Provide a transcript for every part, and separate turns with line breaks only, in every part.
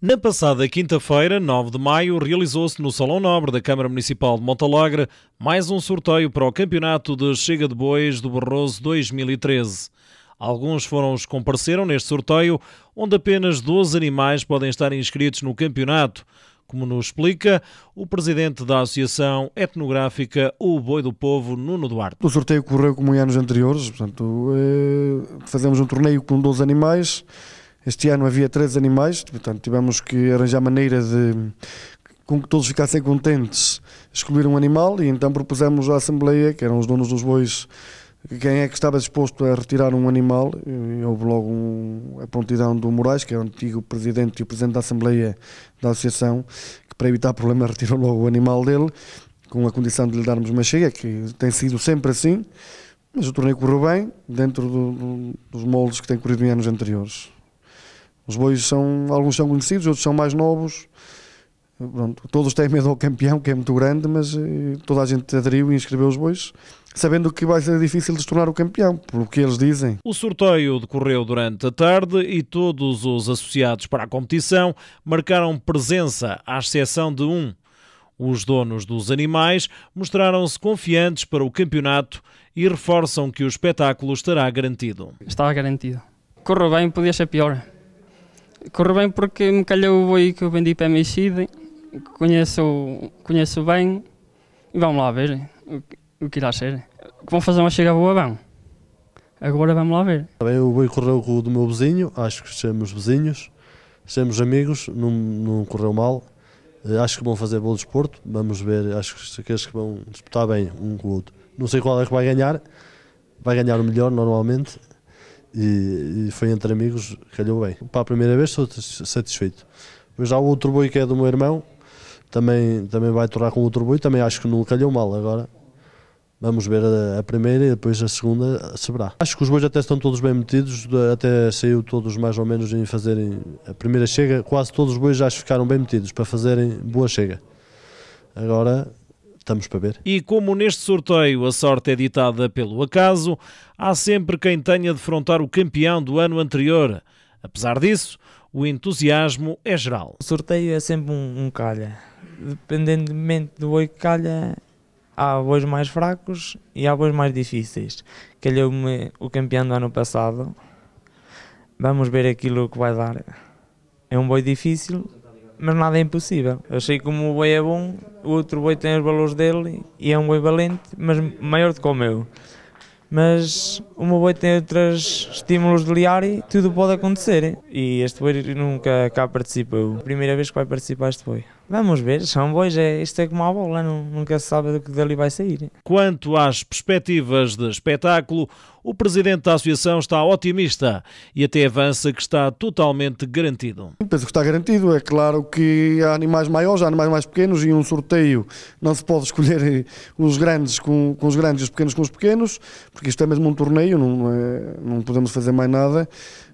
Na passada quinta-feira, 9 de maio, realizou-se no Salão Nobre da Câmara Municipal de Montalegre mais um sorteio para o Campeonato de Chega de Bois do Barroso 2013. Alguns foram os que compareceram neste sorteio, onde apenas 12 animais podem estar inscritos no campeonato. Como nos explica o presidente da Associação Etnográfica O Boi do Povo, Nuno Duarte.
O sorteio correu como em anos anteriores, portanto, eh, fazemos um torneio com 12 animais este ano havia três animais, portanto tivemos que arranjar maneira de com que todos ficassem contentes, escolher um animal e então propusemos à Assembleia, que eram os donos dos bois, quem é que estava disposto a retirar um animal. E houve logo um, a prontidão do Moraes, que é o antigo presidente e presidente da Assembleia da Associação, que para evitar problemas retirou logo o animal dele, com a condição de lhe darmos uma cheia, que tem sido sempre assim mas o torneio correu bem dentro do, do, dos moldes que tem corrido em anos anteriores. Os bois são, alguns são conhecidos, outros são mais novos. Pronto, todos têm medo ao campeão, que é muito grande, mas eh, toda a gente aderiu e inscreveu os bois, sabendo que vai ser difícil de se tornar o campeão, pelo que eles
dizem. O sorteio decorreu durante a tarde e todos os associados para a competição marcaram presença, à exceção de um. Os donos dos animais mostraram-se confiantes para o campeonato e reforçam que o espetáculo estará garantido. Estava garantido. Correu bem, podia ser pior. Correu bem porque me
calhou o boi que eu vendi para a Mexida, conheço, conheço bem e vamos lá ver o que, o que irá ser. Vão fazer uma chega boa, vão. Agora vamos lá ver. Também o boi correu com o do meu vizinho, acho que somos vizinhos, somos amigos, não, não correu mal. Eh, acho que vão fazer bom desporto, vamos ver, acho que aqueles que vão disputar bem um com o outro. Não sei qual é que vai ganhar, vai ganhar o melhor normalmente. E, e, foi entre amigos, calhou bem. Para a primeira vez estou satisfeito. Mas há o outro boi que é do meu irmão, também, também vai torar com outro boi, também acho que não calhou mal agora. Vamos ver a, a primeira e depois a segunda se verá. Acho que os bois até estão todos bem metidos, até saiu todos mais ou menos em fazerem a primeira chega, quase todos os bois já ficaram bem metidos para fazerem boa chega. Agora Estamos para ver.
E como neste sorteio a sorte é ditada pelo acaso, há sempre quem tenha de frontar o campeão do ano anterior. Apesar disso, o entusiasmo é geral. O sorteio é sempre um, um calha. Dependentemente do boi que calha, há bois mais fracos e há bois mais difíceis. Calhou-me o campeão do ano passado. Vamos ver aquilo que vai dar. É um boi difícil, mas nada é impossível. Eu sei que como um boi é bom, o outro boi tem os valores dele e é um boi valente, mas maior do que o meu. Mas o meu boi tem outros estímulos de liar e tudo pode acontecer. E este boi nunca cá participou. Primeira vez que vai participar este boi. Vamos ver, são bois, é, isto é como a bola, não, nunca se sabe do que dali vai sair. Quanto às perspectivas de espetáculo, o presidente da associação está otimista e até avança que está totalmente garantido.
Penso que está garantido, é claro que há animais maiores, há animais mais pequenos e um sorteio não se pode escolher eh, os grandes com, com os grandes e os pequenos com os pequenos, porque isto é mesmo um torneio, não, é, não podemos fazer mais nada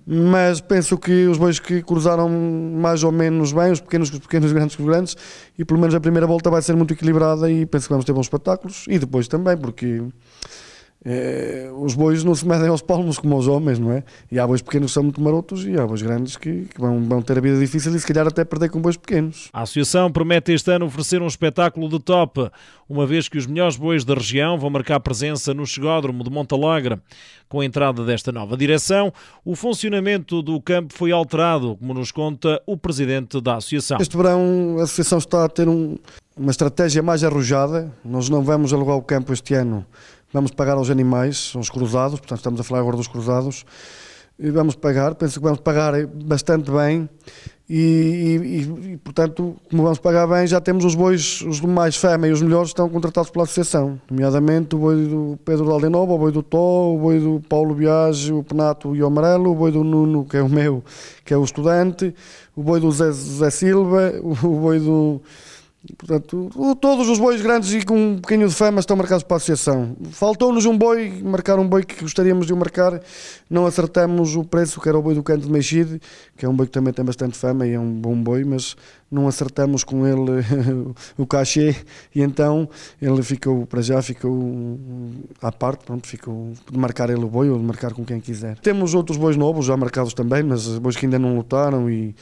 mas penso que os bois que cruzaram mais ou menos bem, os pequenos com os pequenos, os grandes com os grandes, e pelo menos a primeira volta vai ser muito equilibrada e penso que vamos ter bons espetáculos, e depois também, porque eh, os bois não se medem aos palmos como os homens, não é? E há bois pequenos que são muito marotos e há bois grandes que, que vão, vão, ter a vida difícil e se calhar até perder com bois pequenos.
A Associação promete este ano oferecer um espetáculo de top, uma vez que os melhores bois da região vão marcar presença no chegódromo de Montalagre. Com a entrada desta nova direção, o funcionamento do campo foi alterado, como nos conta o presidente da Associação. Este
verão a Associação está a ter um, uma estratégia mais arrojada. Nós não vamos alugar o campo este ano vamos pagar aos animais, aos cruzados, portanto estamos a falar agora dos cruzados, e vamos pagar, penso que vamos pagar bastante bem e, e, e, portanto, como vamos pagar bem, já temos os bois, os mais fêmea e os melhores estão contratados pela associação, nomeadamente o boi do Pedro de Aldenova, o boi do Tó, o boi do Paulo Biage, o Penato e o Amarelo, o boi do Nuno, que é o meu, que é o estudante, o boi do Zé, Zé Silva, o boi do... Portanto, todos os bois grandes e com um bocadinho de fama estão marcados para a associação. Faltou-nos um boi, marcar um boi que gostaríamos de o marcar, não acertamos o preço, que era o boi do canto de Meixide, que é um boi que também tem bastante fama e é um bom boi, mas não acertamos com ele o cachê e então ele ficou, para já, ficou à parte, pronto, ficou de marcar ele o boi ou de marcar com quem quiser. Temos outros bois novos já marcados também, mas bois que ainda não lutaram e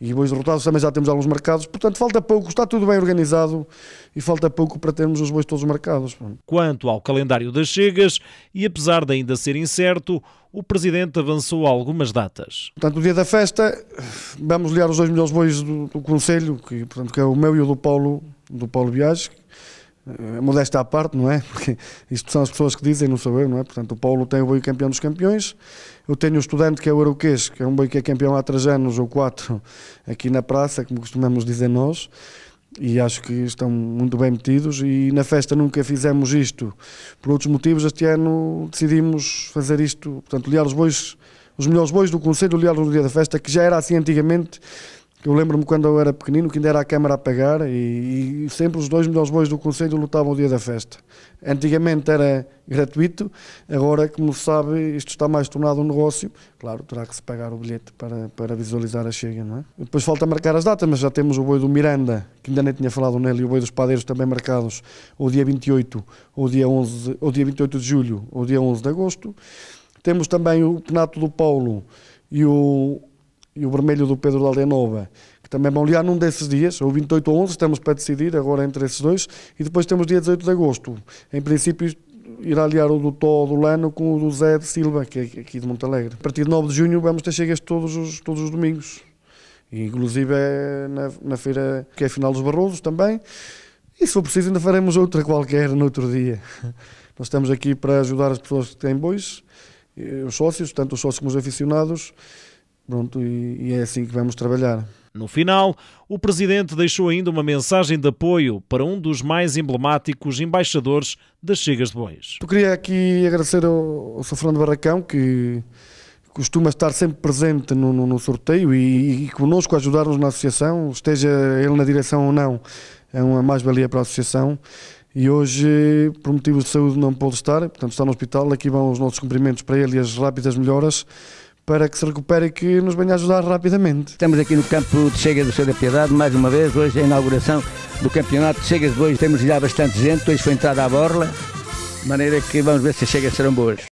e bons resultados também já temos alguns marcados. Portanto, falta pouco, está tudo bem organizado e falta pouco para termos os bois todos marcados.
Quanto ao calendário das chegas, e apesar de ainda ser incerto, o Presidente avançou algumas datas.
Portanto, o dia da festa, vamos liar os dois melhores bois do, do Conselho, que, portanto, que é o meu e o do Paulo, do Paulo Viagem eh, modesta à parte, não é? Porque isto são as pessoas que dizem, não sou eu, não é? Portanto, o Paulo tem o boi campeão dos campeões, eu tenho o um estudante que é o Aroquês, que é um boi que é campeão há três anos ou quatro aqui na praça, como costumamos dizer nós, e acho que estão muito bem metidos. E na festa nunca fizemos isto por outros motivos, este ano decidimos fazer isto, portanto, liar os bois, os melhores bois do Conselho, liar no dia da festa, que já era assim antigamente eu lembro-me quando eu era pequenino que ainda era a câmara a pagar e, e sempre os dois melhores bois do Conselho lutavam o dia da festa. Antigamente era gratuito, agora, como se sabe, isto está mais tornado um negócio. Claro, terá que se pagar o bilhete para, para visualizar a chega, não é? Depois falta marcar as datas, mas já temos o boi do Miranda, que ainda nem tinha falado nele, e o boi dos Padeiros também marcados, ou dia 28, ou dia, 11, ou dia 28 de julho, ou dia 11 de agosto. Temos também o Penato do Paulo e o e o vermelho do Pedro da Aldenova, que também vão liar num desses dias, ou 28 ou 11, estamos para decidir agora entre esses dois, e depois temos dia 18 de agosto. Em princípio, irá aliar o do Tó do Lano com o do Zé de Silva, que é aqui de Montalegre. A partir de 9 de junho vamos ter chegas todos os, todos os domingos, e, inclusive é na, na feira que é final dos Barrosos também, e se for preciso ainda faremos outra qualquer no outro dia. Nós estamos aqui para ajudar as pessoas que têm bois, eh, os sócios, tanto os sócios como os aficionados, Pronto, e, e é assim que vamos trabalhar.
No final, o presidente deixou ainda uma mensagem de apoio para um dos mais emblemáticos embaixadores das Chegas de Bois.
Eu queria aqui agradecer ao, ao Sr. Barracão, que costuma estar sempre presente no, no, no sorteio e, e connosco ajudar-nos na associação, esteja ele na direção ou não, é uma mais-valia para a associação. E hoje, por motivos de saúde, não pôde estar, portanto está no hospital. Aqui vão os nossos cumprimentos para ele e as rápidas melhoras para que se recupere e que nos venha ajudar rapidamente. Estamos aqui no campo de chegas
do seu da Piedade, mais uma vez, hoje é a inauguração do campeonato de Chegas de hoje, temos já bastante gente, hoje foi entrada à borla, de maneira que vamos ver se as chegas serão boas.